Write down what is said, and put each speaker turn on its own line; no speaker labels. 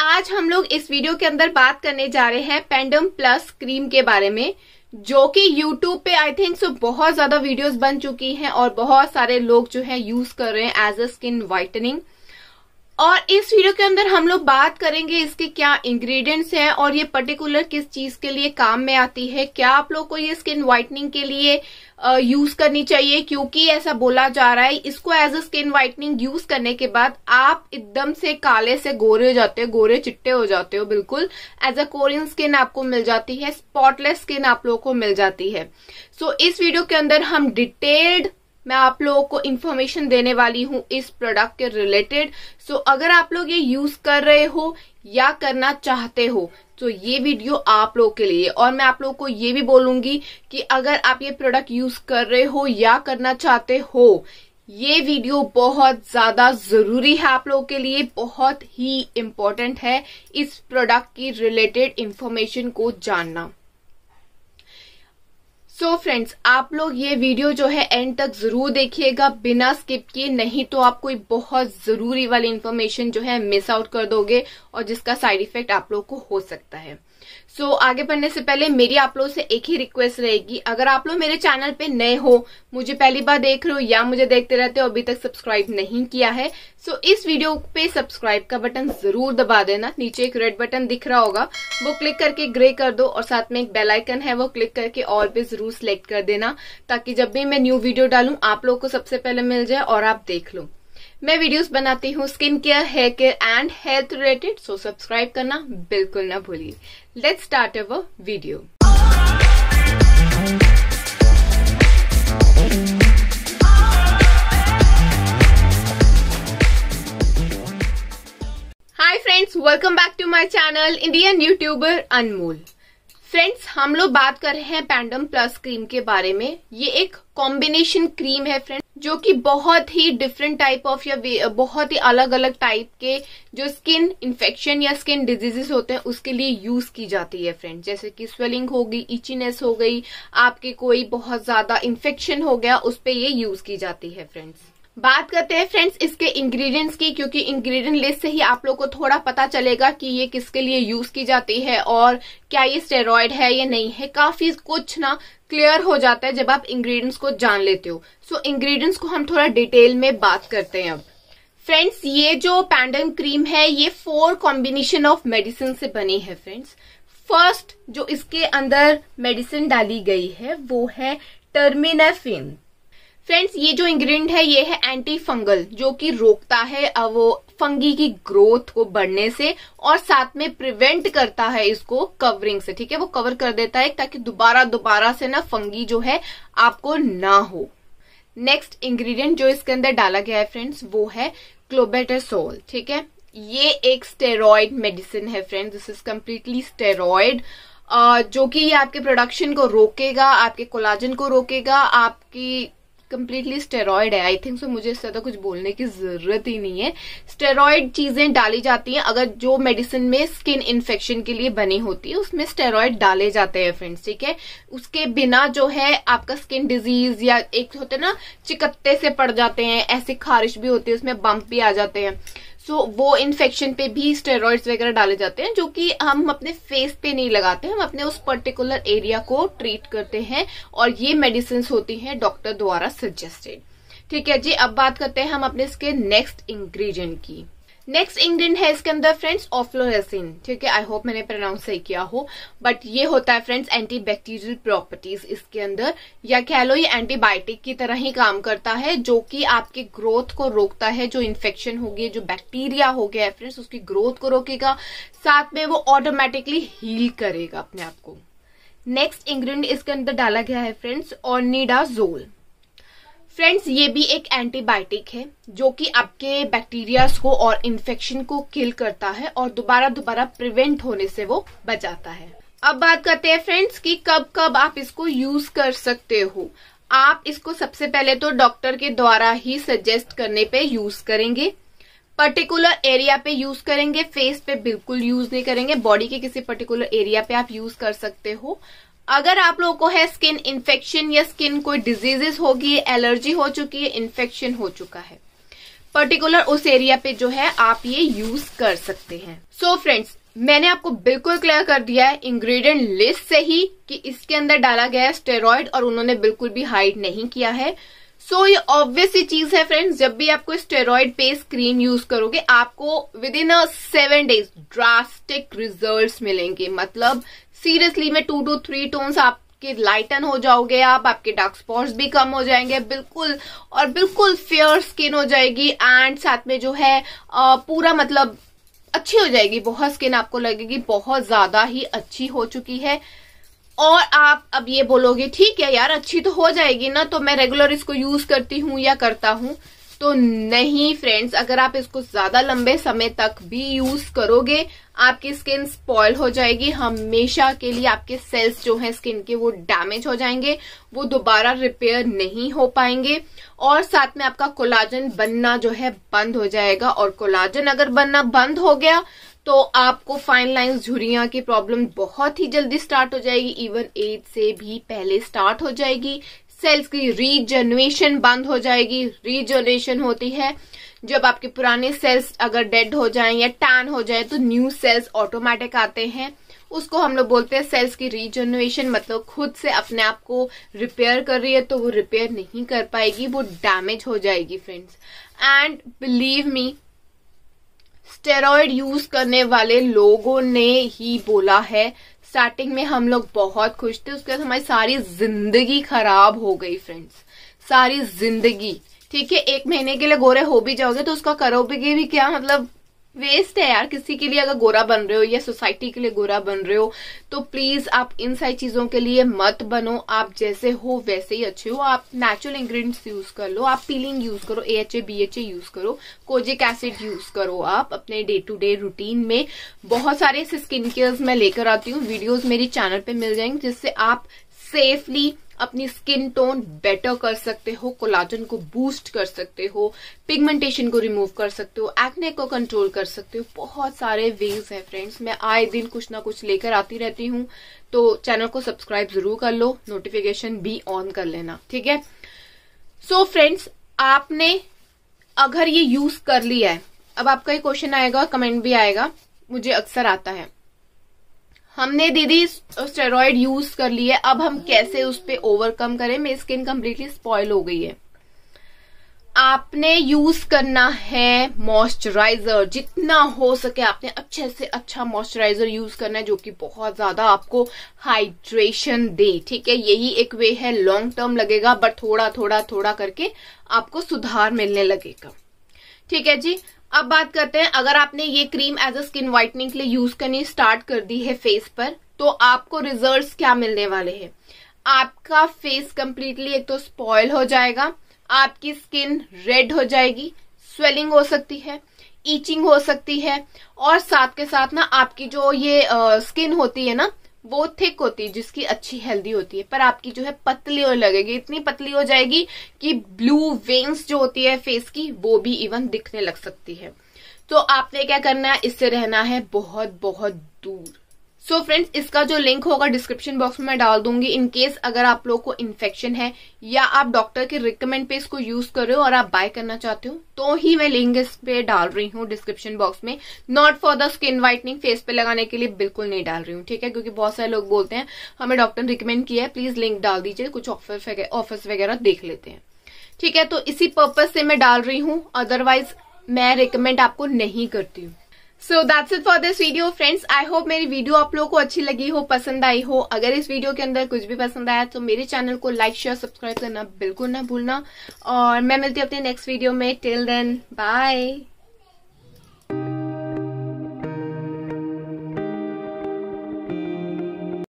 आज हम लोग इस वीडियो के अंदर बात करने जा रहे हैं पेंडम प्लस क्रीम के बारे में जो कि YouTube पे आई थिंक सो बहुत ज्यादा वीडियोस बन चुकी हैं और बहुत सारे लोग जो है यूज कर रहे हैं एज अ स्किन वाइटनिंग और इस वीडियो के अंदर हम लोग बात करेंगे इसके क्या इंग्रेडिएंट्स हैं और ये पर्टिकुलर किस चीज के लिए काम में आती है क्या आप लोग को ये स्किन व्हाइटनिंग के लिए यूज करनी चाहिए क्योंकि ऐसा बोला जा रहा है इसको as a skin whitening use करने के बाद आप एकदम से काले से गोरे हो जाते हो गोरे चिट्टे हो जाते हो बिल्कुल एज अ कोरियन स्किन आपको मिल जाती है स्पॉटलेस स्किन आप लोगों को मिल जाती है सो so, इस वीडियो के अंदर हम डिटेल्ड मैं आप लोगों को इन्फॉर्मेशन देने वाली हूँ इस प्रोडक्ट के रिलेटेड सो so, अगर आप लोग ये यूज कर रहे हो या करना चाहते हो तो ये वीडियो आप लोगों के लिए और मैं आप लोगों को ये भी बोलूंगी कि अगर आप ये प्रोडक्ट यूज कर रहे हो या करना चाहते हो ये वीडियो बहुत ज्यादा जरूरी है आप लोगों के लिए बहुत ही इम्पोर्टेंट है इस प्रोडक्ट की रिलेटेड इन्फॉर्मेशन को जानना सो so फ्रेंड्स आप लोग ये वीडियो जो है एंड तक जरूर देखिएगा बिना स्किप किए नहीं तो आप कोई बहुत जरूरी वाली इन्फॉर्मेशन जो है मिस आउट कर दोगे और जिसका साइड इफेक्ट आप लोग को हो सकता है सो so, आगे बढ़ने से पहले मेरी आप लोगों से एक ही रिक्वेस्ट रहेगी अगर आप लोग मेरे चैनल पे नए हो मुझे पहली बार देख रहे हो या मुझे देखते रहते हो अभी तक सब्सक्राइब नहीं किया है सो so, इस वीडियो पे सब्सक्राइब का बटन जरूर दबा देना नीचे एक रेड बटन दिख रहा होगा वो क्लिक करके ग्रे कर दो और साथ में एक बेलाइकन है वो क्लिक करके ऑल पे जरूर सिलेक्ट कर देना ताकि जब भी मैं न्यू वीडियो डालू आप लोग को सबसे पहले मिल जाए और आप देख लो मैं वीडियोस बनाती हूँ skin care hair care and health related so subscribe करना बिल्कुल ना भूलिए let's start our video hi friends welcome back to my channel Indian YouTuber Anmol friends हम लोग बात कर रहे हैं पैंडम प्लस क्रीम के बारे में ये एक कॉम्बिनेशन क्रीम है फ्रेंड्स जो कि बहुत ही डिफरेंट टाइप ऑफ या बहुत ही अलग अलग टाइप के जो स्किन इन्फेक्शन या स्किन डिजीजेस होते हैं उसके लिए यूज की जाती है फ्रेंड जैसे कि स्वेलिंग हो गई इचीनेस हो गई आपके कोई बहुत ज्यादा इन्फेक्शन हो गया उस पर ये यूज की जाती है फ्रेंड्स बात करते हैं फ्रेंड्स इसके इंग्रेडिएंट्स की क्योंकि इंग्रेडिएंट लिस्ट से ही आप लोग को थोड़ा पता चलेगा कि ये किसके लिए यूज की जाती है और क्या ये स्टेरॉयड है या नहीं है काफी कुछ ना क्लियर हो जाता है जब आप इंग्रेडिएंट्स को जान लेते हो सो so, इंग्रेडिएंट्स को हम थोड़ा डिटेल में बात करते हैं अब फ्रेंड्स ये जो पैंडन क्रीम है ये फोर कॉम्बिनेशन ऑफ मेडिसिन से बनी है फ्रेंड्स फर्स्ट जो इसके अंदर मेडिसिन डाली गई है वो है टर्मिनाफिन फ्रेंड्स ये जो इंग्रेडिएंट है ये है एंटी फंगल जो कि रोकता है वो फंगी की ग्रोथ को बढ़ने से और साथ में प्रिवेंट करता है इसको कवरिंग से ठीक है वो कवर कर देता है ताकि दोबारा दोबारा से ना फंगी जो है आपको ना हो नेक्स्ट इंग्रेडिएंट जो इसके अंदर डाला गया है फ्रेंड्स वो है क्लोबेटेसोल ठीक है ये एक स्टेरॉयड मेडिसिन है friends this is completely steroid जो कि ये आपके प्रोडक्शन को रोकेगा आपके कोलाजन को रोकेगा आपकी कम्प्लीटली स्टेरॉयड है आई थिंक सो मुझे इससे ज्यादा कुछ बोलने की जरूरत ही नहीं है स्टेरॉयड चीजें डाली जाती हैं अगर जो मेडिसिन में स्किन इन्फेक्शन के लिए बनी होती है उसमें स्टेरॉयड डाले जाते हैं फ्रेंड्स ठीक है उसके बिना जो है आपका स्किन डिजीज या एक होते ना चिकत्ते से पड़ जाते हैं ऐसी खारिश भी होती है उसमें बम्प भी आ जाते हैं सो तो so, वो इन्फेक्शन पे भी स्टेरॉइड्स वगैरह डाले जाते हैं जो कि हम अपने फेस पे नहीं लगाते हम अपने उस पर्टिकुलर एरिया को ट्रीट करते हैं और ये मेडिसिन होती हैं डॉक्टर द्वारा सजेस्टेड ठीक है जी अब बात करते हैं हम अपने इसके नेक्स्ट इंग्रेडिएंट की नेक्स्ट इंग्रीडियंट है इसके अंदर फ्रेंड्स ऑफ्लोरेसिन ठीक है आई होप मैंने प्रोनाउंस सही किया हो बट ये होता है फ्रेंड्स एंटी बैक्टीरियल प्रॉपर्टीज इसके अंदर या कह लो ये एंटीबायोटिक की तरह ही काम करता है जो कि आपके ग्रोथ को रोकता है जो इन्फेक्शन होगी जो बैक्टीरिया हो गया है फ्रेंड्स उसकी ग्रोथ को रोकेगा साथ में वो ऑटोमेटिकली हील करेगा अपने आप को नेक्स्ट इंग्रीडियंट इसके अंदर डाला गया है फ्रेंड्स ऑर्निडाजोल फ्रेंड्स ये भी एक एंटीबायोटिक है जो कि आपके बैक्टीरियाज को और इन्फेक्शन को किल करता है और दोबारा दोबारा प्रिवेंट होने से वो बचाता है अब बात करते हैं फ्रेंड्स कि कब कब आप इसको यूज कर सकते हो आप इसको सबसे पहले तो डॉक्टर के द्वारा ही सजेस्ट करने पे यूज करेंगे पर्टिकुलर एरिया पे यूज करेंगे फेस पे बिल्कुल यूज नहीं करेंगे बॉडी के किसी पर्टिकुलर एरिया पे आप यूज कर सकते हो अगर आप लोगों को है स्किन इन्फेक्शन या स्किन कोई डिजीजेस होगी एलर्जी हो चुकी है इन्फेक्शन हो चुका है पर्टिकुलर उस एरिया पे जो है आप ये यूज कर सकते हैं सो so फ्रेंड्स मैंने आपको बिल्कुल क्लियर कर दिया है इंग्रेडिएंट लिस्ट से ही कि इसके अंदर डाला गया है स्टेरॉयड और उन्होंने बिल्कुल भी हाइड नहीं किया है सो so, ये ऑब्वियस सी चीज है फ्रेंड्स जब भी आपको स्टेरॉइड पेस्ट क्रीम यूज करोगे आपको within a seven days drastic results मिलेंगे मतलब सीरियसली में टू टू थ्री टोन्स आप कि लाइटन हो जाओगे आप आपके डार्क स्पॉट्स भी कम हो जाएंगे बिल्कुल और बिल्कुल फेयर स्किन हो जाएगी एंड साथ में जो है आ, पूरा मतलब अच्छी हो जाएगी बहुत स्किन आपको लगेगी बहुत ज्यादा ही अच्छी हो चुकी है और आप अब ये बोलोगे ठीक है यार अच्छी तो हो जाएगी ना तो मैं रेगुलर इसको यूज करती हूँ या करता हूँ तो नहीं फ्रेंड्स अगर आप इसको ज्यादा लंबे समय तक भी यूज करोगे आपकी स्किन स्पॉयल हो जाएगी हमेशा के लिए आपके सेल्स जो हैं स्किन के वो डैमेज हो जाएंगे वो दोबारा रिपेयर नहीं हो पाएंगे और साथ में आपका कोलाजन बनना जो है बंद हो जाएगा और कोलाजन अगर बनना बंद हो गया तो आपको फाइन लाइन झुरिया की प्रॉब्लम बहुत ही जल्दी स्टार्ट हो जाएगी इवन एज से भी पहले स्टार्ट हो जाएगी सेल्स की रीजनरेशन बंद हो जाएगी रीजनरेशन होती है जब आपके पुराने सेल्स अगर डेड हो जाएं या टैन हो जाए तो न्यू सेल्स ऑटोमेटिक आते हैं उसको हम लोग बोलते हैं सेल्स की रीजनरेशन मतलब खुद से अपने आप को रिपेयर कर रही है तो वो रिपेयर नहीं कर पाएगी वो डैमेज हो जाएगी friends and believe me steroid use करने वाले लोगों ने ही बोला है स्टार्टिंग में हम लोग बहुत खुश थे उसके बाद हमारी सारी जिंदगी खराब हो गई फ्रेंड्स सारी जिंदगी ठीक है एक महीने के लिए गोरे हो भी जाओगे तो उसका करोगे भी क्या मतलब वेस्ट है यार किसी के लिए अगर गोरा बन रहे हो या सोसाइटी के लिए गोरा बन रहे हो तो प्लीज आप इन सारी चीजों के लिए मत बनो आप जैसे हो वैसे ही अच्छे हो आप नेचुरल इंग्रेडिएंट्स यूज कर लो आप पीलिंग यूज करो A H A B H A use करो कोजिक एसिड यूज करो आप अपने डे टू डे रूटीन में बहुत सारे ऐसे स्किन केयर्स मैं लेकर आती हूँ वीडियोज मेरी चैनल पर मिल जाएंगे जिससे आप सेफली अपनी स्किन टोन बेटर कर सकते हो कोलाजन को बूस्ट कर सकते हो पिगमेंटेशन को रिमूव कर सकते हो एक्ने को कंट्रोल कर सकते हो बहुत सारे वेज हैं फ्रेंड्स मैं आए दिन कुछ ना कुछ लेकर आती रहती हूँ तो चैनल को सब्सक्राइब जरूर कर लो नोटिफिकेशन भी ऑन कर लेना ठीक है सो so, फ्रेंड्स आपने अगर ये यूज कर लिया है अब आपका ये क्वेश्चन आएगा कमेंट भी आएगा मुझे अक्सर आता है हमने दीदी स्टेरॉयड यूज कर लिए अब हम कैसे उस पर ओवरकम करें मेरी स्किन कम्प्लीटली स्पॉइल हो गई है आपने यूज करना है मॉइस्चराइजर जितना हो सके आपने अच्छे से अच्छा मॉइस्चराइजर यूज करना है जो कि बहुत ज्यादा आपको हाइड्रेशन दे ठीक है यही एक वे है लॉन्ग टर्म लगेगा बट थोड़ा थोड़ा थोड़ा करके आपको सुधार मिलने लगेगा ठीक है जी अब बात करते हैं अगर आपने ये cream as a skin whitening के लिए यूज करनी स्टार्ट कर दी है फेस पर तो आपको रिजल्ट्स क्या मिलने वाले हैं आपका फेस कंप्लीटली एक तो स्पॉयल हो जाएगा आपकी स्किन रेड हो जाएगी स्वेलिंग हो सकती है ईचिंग हो सकती है और साथ के साथ ना आपकी जो ये स्किन होती है ना वो थिक होती है जिसकी अच्छी हेल्दी होती है पर आपकी जो है पतली हो लगेगी इतनी पतली हो जाएगी कि ब्लू वेंस जो होती है फेस की वो भी इवन दिखने लग सकती है तो आपने क्या करना है इससे रहना है बहुत बहुत दूर सो so फ्रेंड्स इसका जो लिंक होगा डिस्क्रिप्शन बॉक्स में मैं डाल दूंगी इन केस अगर आप लोग को इन्फेक्शन है या आप डॉक्टर के रिकमेंड पे इसको यूज कर रहे हो और आप बाय करना चाहते हो तो ही मैं लिंक इस पे डाल रही हूँ डिस्क्रिप्शन बॉक्स में not for the skin whitening face पे लगाने के लिए बिल्कुल नहीं डाल रही हूँ ठीक है क्योंकि बहुत सारे लोग बोलते हैं हमें डॉक्टर ने रिकमेंड किया है प्लीज लिंक डाल दीजिए कुछ ऑफर ऑफर्स वगैरह देख लेते हैं ठीक है तो इसी पर्पज से मैं डाल रही हूँ अदरवाइज मैं रिकमेंड आपको नहीं करती हूँ so that's it for this video friends I hope मेरी वीडियो आप लोगों को अच्छी लगी हो पसंद आई हो अगर इस वीडियो के अंदर कुछ भी पसंद आया तो मेरे चैनल को लाइक शेयर सब्सक्राइब करना बिल्कुल ना भूलना और मैं मिलती हूँ अपने नेक्स्ट वीडियो में टिल देन बाय